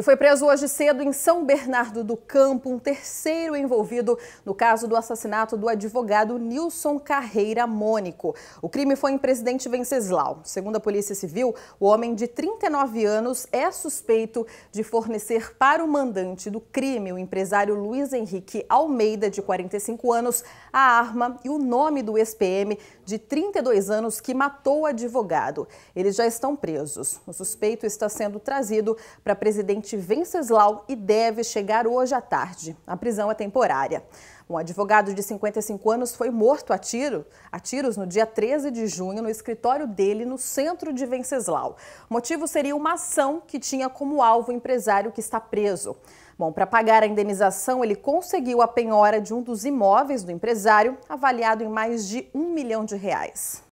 E foi preso hoje cedo em São Bernardo do Campo um terceiro envolvido no caso do assassinato do advogado Nilson Carreira Mônico. O crime foi em Presidente Venceslau. Segundo a Polícia Civil, o homem de 39 anos é suspeito de fornecer para o mandante do crime, o empresário Luiz Henrique Almeida, de 45 anos, a arma e o nome do ex-PM de 32 anos que matou o advogado. Eles já estão presos. O suspeito está sendo trazido para Presidente Leite Venceslau e deve chegar hoje à tarde. A prisão é temporária. Um advogado de 55 anos foi morto a, tiro, a tiros no dia 13 de junho no escritório dele no centro de Venceslau. O motivo seria uma ação que tinha como alvo o empresário que está preso. Bom, para pagar a indenização, ele conseguiu a penhora de um dos imóveis do empresário, avaliado em mais de um milhão de reais.